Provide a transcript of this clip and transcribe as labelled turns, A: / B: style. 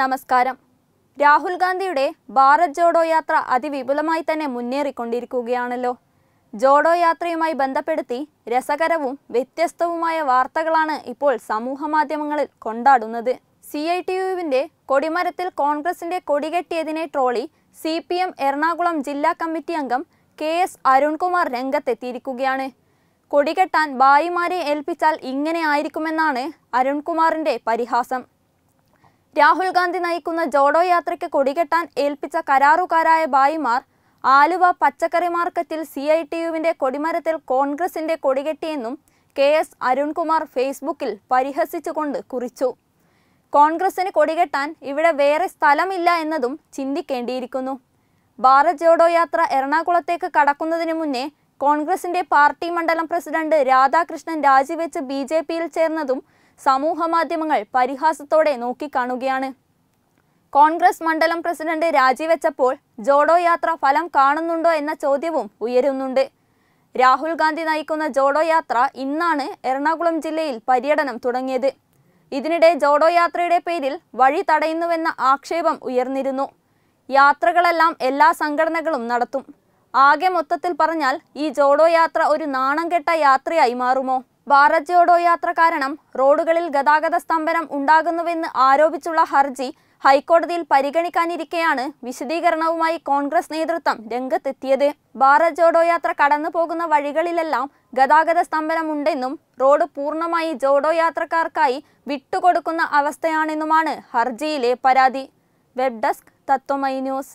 A: നമസ്കാരം രാഹുൽ ഗാന്ധിയുടെ ഭാരത് ജോഡോ യാത്ര അതിവിപുലമായി തന്നെ മുന്നേറിക്കൊണ്ടിരിക്കുകയാണല്ലോ ജോഡോ യാത്രയുമായി ബന്ധപ്പെടുത്തി രസകരവും വ്യത്യസ്തവുമായ വാർത്തകളാണ് ഇപ്പോൾ സമൂഹമാധ്യമങ്ങളിൽ കൊണ്ടാടുന്നത് സി ഐ ടി യുവിൻ്റെ കൊടിമരത്തിൽ കോൺഗ്രസിൻ്റെ കൊടികെട്ടിയതിനെ ട്രോളി സി പി എം എറണാകുളം ജില്ലാ കമ്മിറ്റി അംഗം കെ എസ് അരുൺകുമാർ രംഗത്തെത്തിയിരിക്കുകയാണ് കൊടികെട്ടാൻ ബായിമാരെ ഏൽപ്പിച്ചാൽ ഇങ്ങനെ ആയിരിക്കുമെന്നാണ് അരുൺകുമാറിൻ്റെ പരിഹാസം രാഹുൽ ഗാന്ധി നയിക്കുന്ന ജോഡോ യാത്രയ്ക്ക് കൊടികെട്ടാൻ ഏൽപ്പിച്ച കരാറുകാരായ ബായിമാർ ആലുവ പച്ചക്കറി മാർക്കറ്റിൽ സി ഐ ടി യുവിൻ്റെ കൊടിമരത്തിൽ കോൺഗ്രസിൻ്റെ കൊടികെട്ടിയെന്നും കെ എസ് അരുൺകുമാർ ഫേസ്ബുക്കിൽ പരിഹസിച്ചുകൊണ്ട് കുറിച്ചു കോൺഗ്രസിന് കൊടികെട്ടാൻ ഇവിടെ വേറെ സ്ഥലമില്ല എന്നതും ചിന്തിക്കേണ്ടിയിരിക്കുന്നു ഭാരത് ജോഡോ യാത്ര എറണാകുളത്തേക്ക് കടക്കുന്നതിന് മുന്നേ കോൺഗ്രസിൻ്റെ പാർട്ടി മണ്ഡലം പ്രസിഡന്റ് രാധാകൃഷ്ണൻ രാജിവെച്ച് ബി ജെ പിയിൽ ചേർന്നതും മാധ്യമങ്ങൾ പരിഹാസത്തോടെ നോക്കിക്കാണുകയാണ് കോൺഗ്രസ് മണ്ഡലം പ്രസിഡന്റ് രാജിവെച്ചപ്പോൾ ജോഡോ യാത്ര ഫലം കാണുന്നുണ്ടോ എന്ന ചോദ്യവും ഉയരുന്നുണ്ട് രാഹുൽ ഗാന്ധി നയിക്കുന്ന ജോഡോ യാത്ര ഇന്നാണ് എറണാകുളം ജില്ലയിൽ പര്യടനം തുടങ്ങിയത് ഇതിനിടെ ജോഡോ യാത്രയുടെ പേരിൽ വഴി തടയുന്നുവെന്ന ആക്ഷേപം ഉയർന്നിരുന്നു യാത്രകളെല്ലാം എല്ലാ സംഘടനകളും നടത്തും ആകെ മൊത്തത്തിൽ പറഞ്ഞാൽ ഈ ജോഡോ യാത്ര ഒരു നാണം കെട്ട യാത്രയായി മാറുമോ ഭാരത് ജോഡോ യാത്ര കാരണം റോഡുകളിൽ ഗതാഗത സ്തംഭനം ഉണ്ടാകുന്നുവെന്ന് ആരോപിച്ചുള്ള ഹർജി ഹൈക്കോടതിയിൽ പരിഗണിക്കാനിരിക്കെയാണ് വിശദീകരണവുമായി കോൺഗ്രസ് നേതൃത്വം രംഗത്തെത്തിയത് ഭാരത് ജോഡോ യാത്ര കടന്നു പോകുന്ന വഴികളിലെല്ലാം ഗതാഗത സ്തംഭനമുണ്ടെന്നും റോഡ് പൂർണ്ണമായി ജോഡോ യാത്രക്കാർക്കായി വിട്ടുകൊടുക്കുന്ന അവസ്ഥയാണെന്നുമാണ് ഹർജിയിലെ പരാതി വെബ് ഡെസ്ക് തത്വമൈ ന്യൂസ്